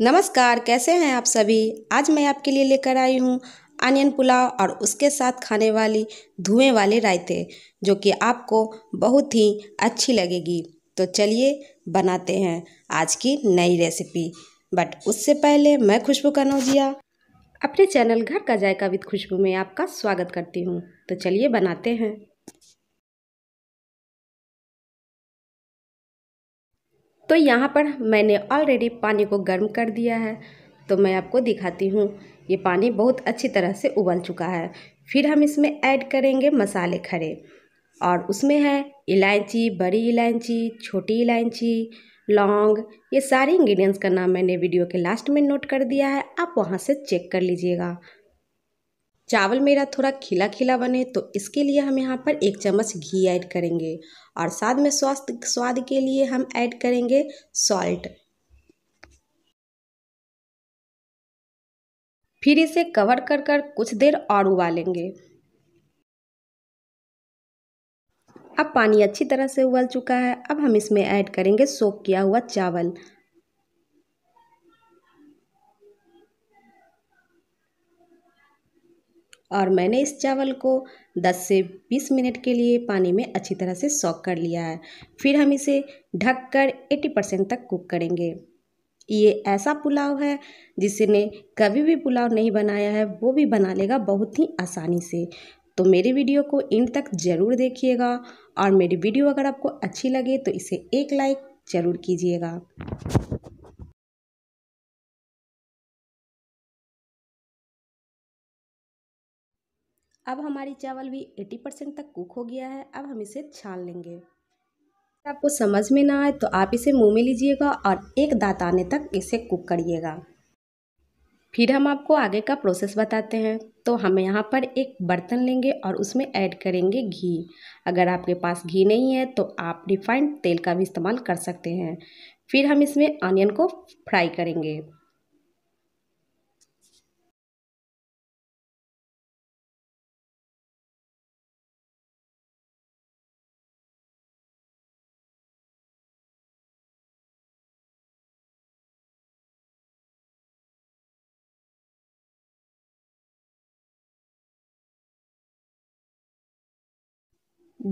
नमस्कार कैसे हैं आप सभी आज मैं आपके लिए लेकर आई हूँ अनियन पुलाव और उसके साथ खाने वाली धुएं वाले रायते जो कि आपको बहुत ही अच्छी लगेगी तो चलिए बनाते हैं आज की नई रेसिपी बट उससे पहले मैं खुशबू कनौजिया अपने चैनल घर का जायका विद खुशबू में आपका स्वागत करती हूँ तो चलिए बनाते हैं तो यहाँ पर मैंने ऑलरेडी पानी को गर्म कर दिया है तो मैं आपको दिखाती हूँ ये पानी बहुत अच्छी तरह से उबल चुका है फिर हम इसमें ऐड करेंगे मसाले खड़े और उसमें है इलायची बड़ी इलायची छोटी इलायची लौंग ये सारे इंग्रेडिएंट्स का नाम मैंने वीडियो के लास्ट में नोट कर दिया है आप वहाँ से चेक कर लीजिएगा चावल मेरा थोड़ा खिला खिला बने तो इसके लिए हम यहाँ पर एक चम्मच घी ऐड करेंगे और साथ में स्वास्थ्य स्वाद के लिए हम ऐड करेंगे सॉल्ट फिर इसे कवर कर कर कुछ देर और उबालेंगे अब पानी अच्छी तरह से उबल चुका है अब हम इसमें ऐड करेंगे सोख किया हुआ चावल और मैंने इस चावल को 10 से 20 मिनट के लिए पानी में अच्छी तरह से सॉक कर लिया है फिर हम इसे ढक कर परसेंट तक कुक करेंगे ये ऐसा पुलाव है जिसने कभी भी पुलाव नहीं बनाया है वो भी बना लेगा बहुत ही आसानी से तो मेरी वीडियो को एंड तक ज़रूर देखिएगा और मेरी वीडियो अगर आपको अच्छी लगे तो इसे एक लाइक ज़रूर कीजिएगा अब हमारी चावल भी 80 परसेंट तक कुक हो गया है अब हम इसे छान लेंगे अगर आपको समझ में ना आए तो आप इसे मुंह में लीजिएगा और एक दांत आने तक इसे कुक करिएगा फिर हम आपको आगे का प्रोसेस बताते हैं तो हम यहाँ पर एक बर्तन लेंगे और उसमें ऐड करेंगे घी अगर आपके पास घी नहीं है तो आप रिफाइंड तेल का भी इस्तेमाल कर सकते हैं फिर हम इसमें ऑनियन को फ्राई करेंगे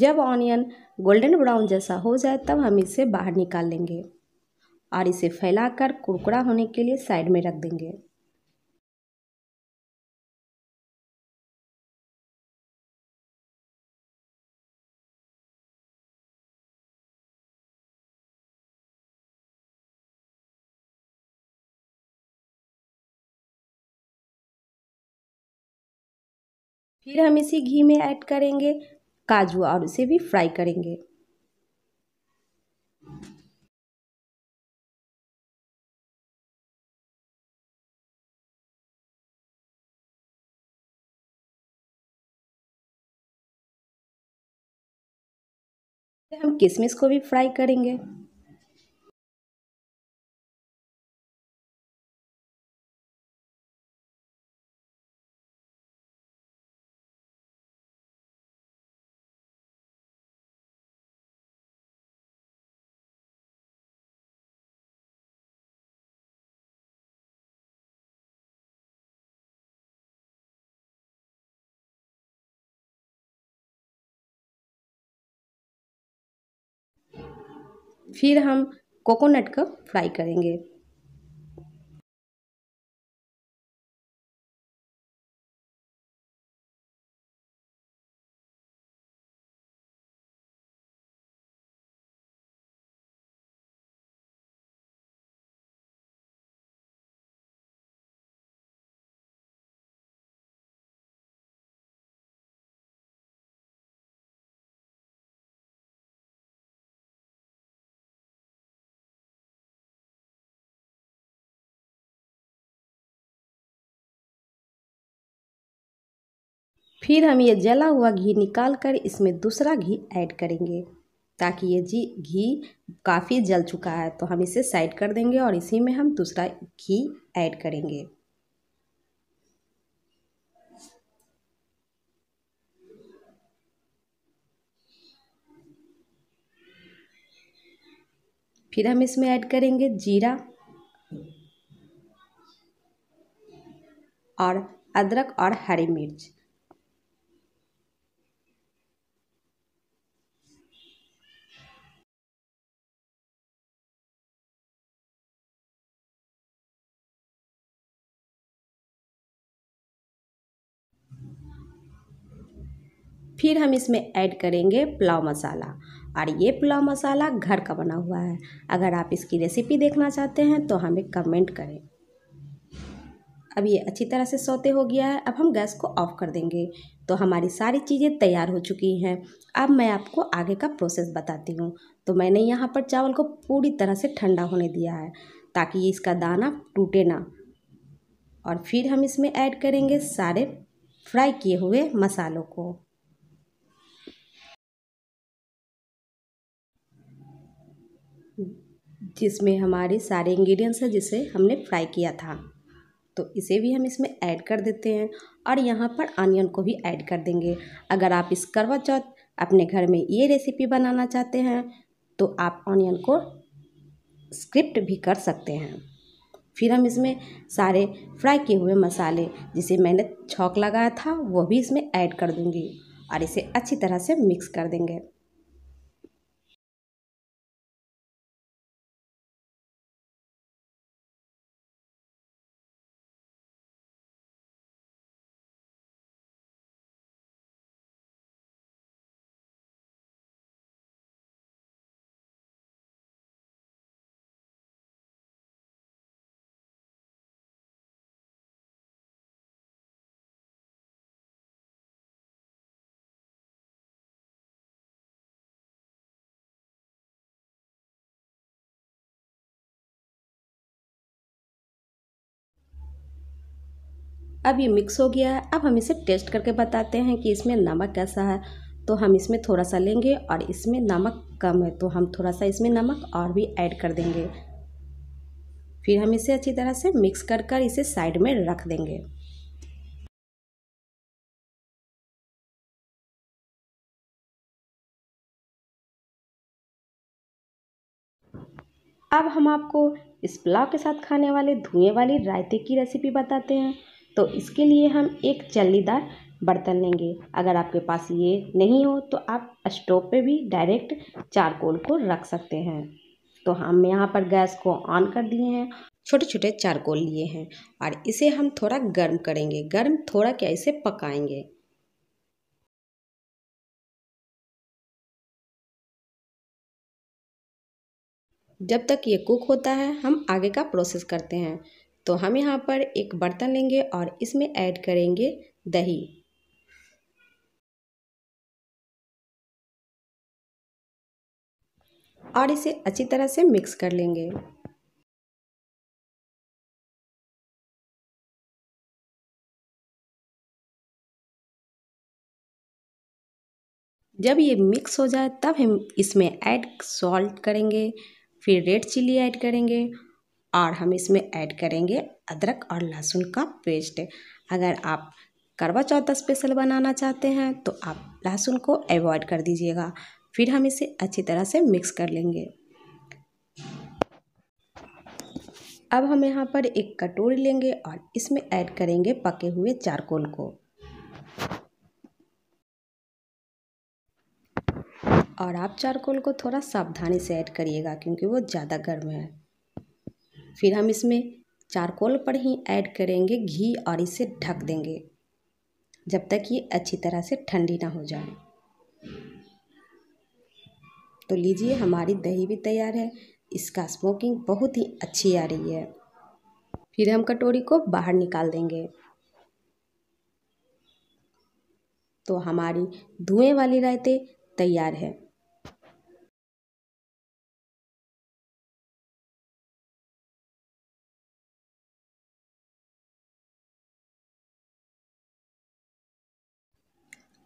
जब ऑनियन गोल्डन ब्राउन जैसा हो जाए तब हम इसे बाहर निकाल लेंगे और इसे फैलाकर कुरकुरा होने के लिए साइड में रख देंगे फिर हम इसे घी में ऐड करेंगे काजू और उसे भी फ्राई करेंगे हम किसमिस को भी फ्राई करेंगे फिर हम कोकोनट को फ्राई करेंगे फिर हम ये जला हुआ घी निकाल कर इसमें दूसरा घी ऐड करेंगे ताकि ये जी घी काफ़ी जल चुका है तो हम इसे साइड कर देंगे और इसी में हम दूसरा घी ऐड करेंगे फिर हम इसमें ऐड करेंगे जीरा और अदरक और हरी मिर्च फिर हम इसमें ऐड करेंगे पुलाव मसाला और ये पुलाव मसाला घर का बना हुआ है अगर आप इसकी रेसिपी देखना चाहते हैं तो हमें कमेंट करें अब ये अच्छी तरह से सोते हो गया है अब हम गैस को ऑफ कर देंगे तो हमारी सारी चीज़ें तैयार हो चुकी हैं अब मैं आपको आगे का प्रोसेस बताती हूँ तो मैंने यहाँ पर चावल को पूरी तरह से ठंडा होने दिया है ताकि इसका दाना टूटे ना और फिर हम इसमें ऐड करेंगे सारे फ्राई किए हुए मसालों को जिसमें हमारे सारे इंग्रेडिएंट्स हैं जिसे हमने फ्राई किया था तो इसे भी हम इसमें ऐड कर देते हैं और यहाँ पर अनियन को भी ऐड कर देंगे अगर आप इस करवा चौथ अपने घर में ये रेसिपी बनाना चाहते हैं तो आप ऑनियन को स्क्रिप्ट भी कर सकते हैं फिर हम इसमें सारे फ्राई किए हुए मसाले जिसे मैंने छौक लगाया था वो भी इसमें ऐड कर दूंगी और इसे अच्छी तरह से मिक्स कर देंगे अब ये मिक्स हो गया है अब हम इसे टेस्ट करके बताते हैं कि इसमें नमक कैसा है तो हम इसमें थोड़ा सा लेंगे और इसमें नमक कम है तो हम थोड़ा सा इसमें नमक और भी ऐड कर देंगे फिर हम इसे अच्छी तरह से मिक्स कर कर इसे साइड में रख देंगे अब हम आपको इस पुलाव के साथ खाने वाले धुएँ वाली रायते की रेसिपी बताते हैं तो इसके लिए हम एक जलीदार बर्तन लेंगे अगर आपके पास ये नहीं हो तो आप स्टोव पे भी डायरेक्ट चारकोल को रख सकते हैं तो हम यहाँ पर गैस को ऑन कर दिए हैं छोटे छोटे चारकोल लिए हैं और इसे हम थोड़ा गर्म करेंगे गर्म थोड़ा क्या इसे पकाएंगे जब तक ये कुक होता है हम आगे का प्रोसेस करते हैं तो हम यहाँ पर एक बर्तन लेंगे और इसमें ऐड करेंगे दही और इसे अच्छी तरह से मिक्स कर लेंगे जब ये मिक्स हो जाए तब हम इसमें ऐड सॉल्ट करेंगे फिर रेड चिली ऐड करेंगे और हम इसमें ऐड करेंगे अदरक और लहसुन का पेस्ट अगर आप करवा चौथ स्पेशल बनाना चाहते हैं तो आप लहसुन को अवॉइड कर दीजिएगा फिर हम इसे अच्छी तरह से मिक्स कर लेंगे अब हम यहाँ पर एक कटोरी लेंगे और इसमें ऐड करेंगे पके हुए चारकोल को और आप चारकोल को थोड़ा सावधानी से ऐड करिएगा क्योंकि वो ज़्यादा गर्म है फिर हम इसमें चारकोल पर ही ऐड करेंगे घी और इसे ढक देंगे जब तक ये अच्छी तरह से ठंडी ना हो जाए तो लीजिए हमारी दही भी तैयार है इसका स्मोकिंग बहुत ही अच्छी आ रही है फिर हम कटोरी को बाहर निकाल देंगे तो हमारी धुएँ वाली रायते तैयार है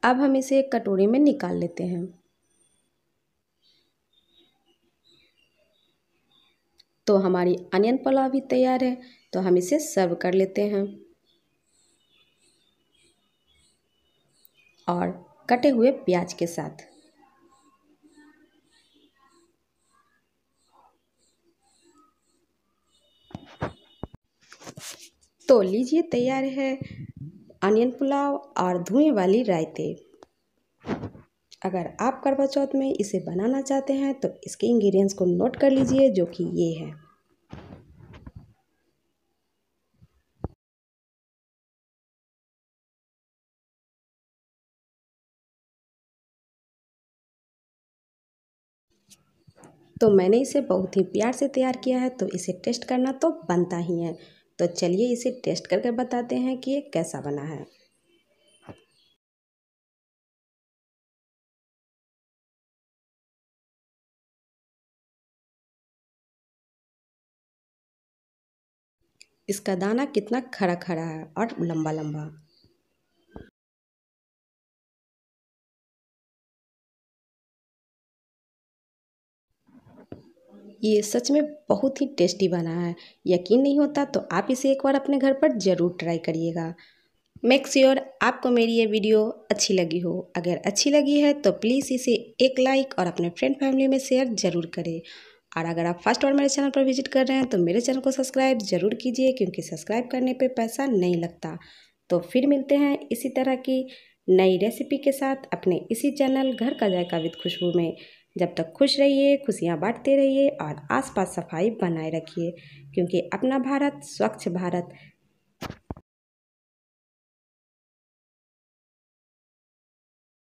अब हम इसे एक कटोरी में निकाल लेते हैं तो हमारी अनियन पुलाव भी तैयार है तो हम इसे सर्व कर लेते हैं और कटे हुए प्याज के साथ तो लीजिए तैयार है अनियन पुलाव और धुएँ वाली रायते अगर आप करवा चौथ में इसे बनाना चाहते हैं तो इसके इंग्रेडिएंट्स को नोट कर लीजिए जो कि ये है तो मैंने इसे बहुत ही प्यार से तैयार किया है तो इसे टेस्ट करना तो बनता ही है तो चलिए इसे टेस्ट करके बताते हैं कि ये कैसा बना है इसका दाना कितना खड़ा खड़ा है और लंबा लंबा ये सच में बहुत ही टेस्टी बना है यकीन नहीं होता तो आप इसे एक बार अपने घर पर ज़रूर ट्राई करिएगा मेक श्योर sure आपको मेरी ये वीडियो अच्छी लगी हो अगर अच्छी लगी है तो प्लीज़ इसे एक लाइक और अपने फ्रेंड फैमिली में शेयर ज़रूर करें और अगर आप फर्स्ट और मेरे चैनल पर विजिट कर रहे हैं तो मेरे चैनल को सब्सक्राइब ज़रूर कीजिए क्योंकि सब्सक्राइब करने पर पैसा नहीं लगता तो फिर मिलते हैं इसी तरह की नई रेसिपी के साथ अपने इसी चैनल घर का जायका विद खुशबू में जब तक खुश रहिए खुशियाँ बाँटते रहिए और आसपास सफाई बनाए रखिए क्योंकि अपना भारत स्वच्छ भारत